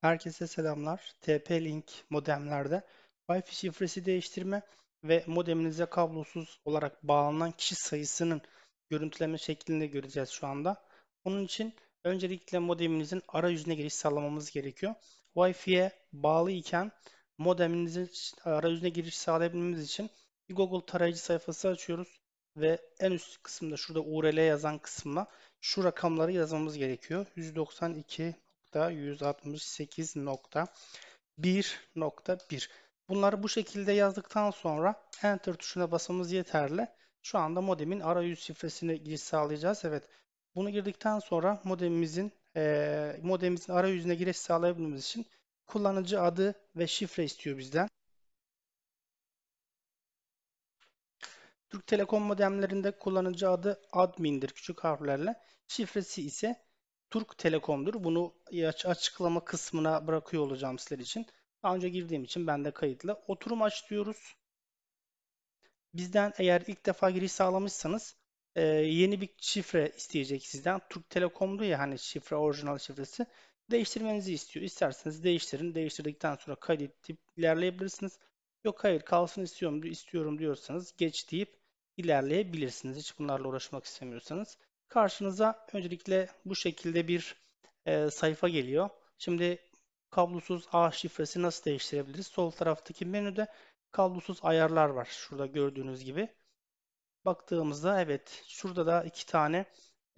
Herkese selamlar. TP-Link modemlerde Wi-Fi şifresi değiştirme ve modeminize kablosuz olarak bağlanan kişi sayısının görüntüleme şeklinde göreceğiz şu anda. Bunun için öncelikle modeminizin arayüzüne giriş sağlamamız gerekiyor. Wi-Fi'ye bağlı iken modeminizin arayüzüne giriş sağlayabilmemiz için Google tarayıcı sayfası açıyoruz ve en üst kısımda şurada URL yazan kısmına şu rakamları yazmamız gerekiyor. 192 168.1.1. Bunları bu şekilde yazdıktan sonra Enter tuşuna basmamız yeterli. Şu anda modemin arayüz şifresini giriş sağlayacağız. Evet. Bunu girdikten sonra modemimizin e, modemimizin arayüzüne giriş sağlayabilmemiz için kullanıcı adı ve şifre istiyor bizden. Türk Telekom modemlerinde kullanıcı adı admin'dir küçük harflerle. Şifresi ise Türk Telekom'dur. Bunu açıklama kısmına bırakıyor olacağım sizler için. Daha önce girdiğim için ben de kayıtlı. Oturum aç diyoruz. Bizden eğer ilk defa giriş sağlamışsanız e, yeni bir şifre isteyecek sizden. Türk Telekom'du ya hani şifre orijinal şifresi. Değiştirmenizi istiyor. İsterseniz değiştirin. Değiştirdikten sonra kaydedip ilerleyebilirsiniz. Yok hayır kalsın istiyorum, istiyorum diyorsanız geç deyip ilerleyebilirsiniz. Hiç bunlarla uğraşmak istemiyorsanız. Karşınıza öncelikle bu şekilde bir e, sayfa geliyor. Şimdi kablosuz ağ şifresi nasıl değiştirebiliriz? Sol taraftaki menüde kablosuz ayarlar var. Şurada gördüğünüz gibi. Baktığımızda evet şurada da iki tane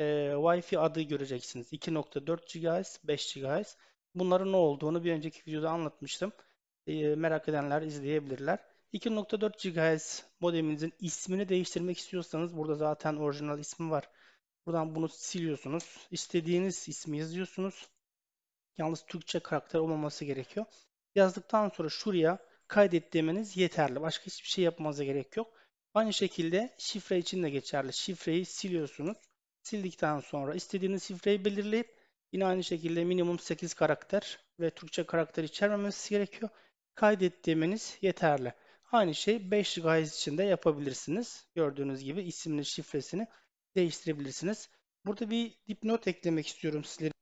e, Wi-Fi adı göreceksiniz. 2.4 GHz, 5 GHz. Bunların ne olduğunu bir önceki videoda anlatmıştım. E, merak edenler izleyebilirler. 2.4 GHz modeminizin ismini değiştirmek istiyorsanız burada zaten orijinal ismi var. Buradan bunu siliyorsunuz. İstediğiniz ismi yazıyorsunuz. Yalnız Türkçe karakter olmaması gerekiyor. Yazdıktan sonra şuraya kaydet demeniz yeterli. Başka hiçbir şey yapmanıza gerek yok. Aynı şekilde şifre için de geçerli. Şifreyi siliyorsunuz. Sildikten sonra istediğiniz şifreyi belirleyip yine aynı şekilde minimum 8 karakter ve Türkçe karakter içermemesi gerekiyor. Kaydet demeniz yeterli. Aynı şey 5 guys için de yapabilirsiniz. Gördüğünüz gibi isimli şifresini değiştirebilirsiniz. Burada bir dipnot eklemek istiyorum sizlere.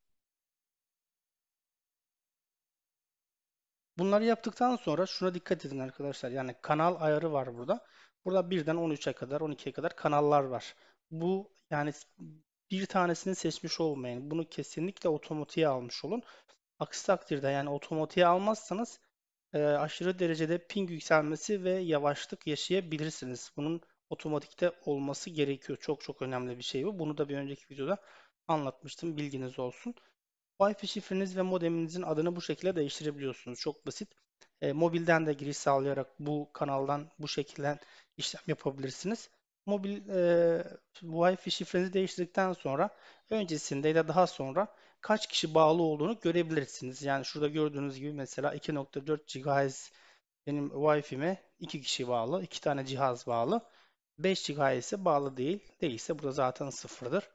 Bunları yaptıktan sonra şuna dikkat edin arkadaşlar. Yani kanal ayarı var burada. Burada birden 13'e kadar 12'ye kadar kanallar var. Bu yani bir tanesini seçmiş olmayın. Bunu kesinlikle otomotiğe almış olun. Aksi takdirde yani otomotiğe almazsanız e, aşırı derecede ping yükselmesi ve yavaşlık yaşayabilirsiniz. Bunun otomatikte olması gerekiyor. Çok çok önemli bir şey bu. Bunu da bir önceki videoda anlatmıştım. Bilginiz olsun. Wi-Fi şifreniz ve modeminizin adını bu şekilde değiştirebiliyorsunuz. Çok basit. E, mobilden de giriş sağlayarak bu kanaldan bu şekilde işlem yapabilirsiniz. Mobil e, Wi-Fi şifrenizi değiştirdikten sonra öncesinde ya da daha sonra kaç kişi bağlı olduğunu görebilirsiniz. Yani şurada gördüğünüz gibi mesela 2.4 GHz benim Wi-Fi'me 2 kişi bağlı, 2 tane cihaz bağlı. 5 GHz'e bağlı değil. Değilse burada zaten sıfırdır.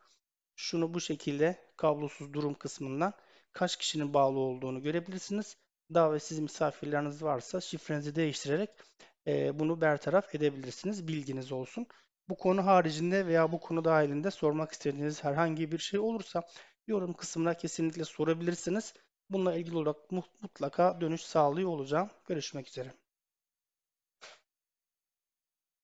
Şunu bu şekilde kablosuz durum kısmından kaç kişinin bağlı olduğunu görebilirsiniz. Davetsiz misafirleriniz varsa şifrenizi değiştirerek e, bunu bertaraf edebilirsiniz. Bilginiz olsun. Bu konu haricinde veya bu konu dahilinde sormak istediğiniz herhangi bir şey olursa yorum kısmına kesinlikle sorabilirsiniz. Bununla ilgili olarak mutlaka dönüş sağlıyor olacağım. Görüşmek üzere.